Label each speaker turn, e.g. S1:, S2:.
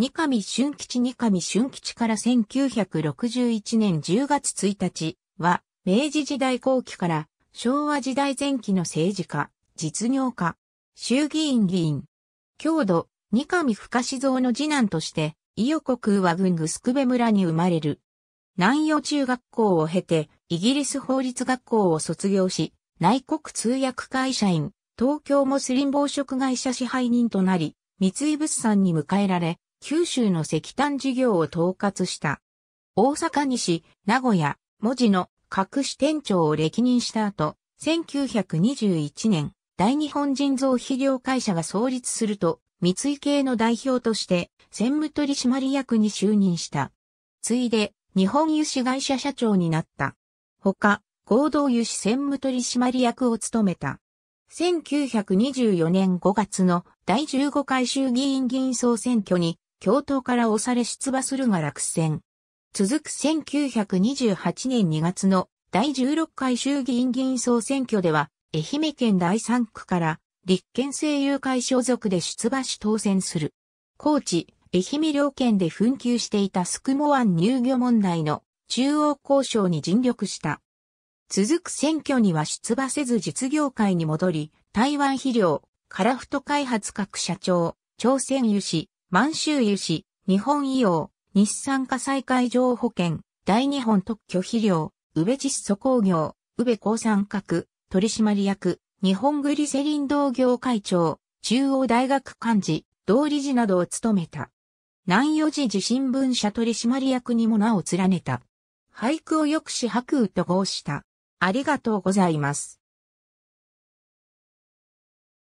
S1: 二上春吉二上春吉から1961年10月
S2: 1日は、明治時代後期から昭和時代前期の政治家、実業家、衆議院議員、郷土、二上深志蔵の次男として、伊予国和軍ぐすくべ村に生まれる。南洋中学校を経て、イギリス法律学校を卒業し、内国通訳会社員、東京モスリン暴食会社支配人となり、三井物産に迎えられ、九州の石炭事業を統括した。大阪西、名古屋、文字の各支店長を歴任した後、1921年、大日本人造肥料会社が創立すると、三井系の代表として専務取締役に就任した。ついで、日本油脂会社社長になった。ほか、合同油脂専務取締役を務めた。1924年5月の第15回衆議院議員総選挙に京都から押され出馬するが落選。続く1928年2月の第16回衆議院議員総選挙では、愛媛県第3区から立憲政友会所属で出馬し当選する。高知、愛媛両県で紛糾していたスクモ湾入漁問題の中央交渉に尽力した。続く選挙には出馬せず実業界に戻り、台湾肥料、カラフト開発各社長、朝鮮油脂、満州油脂、日本医療、日産火災海上保険、大日本特許肥料、宇部窒素工業、宇部鉱三核、取締役、日本グリセリン同業会長、中央大学幹事、同理事などを務めた。南予時事新聞社取締役にも名を連ねた。俳句を
S1: よくし白雨と号した。ありがとうございます。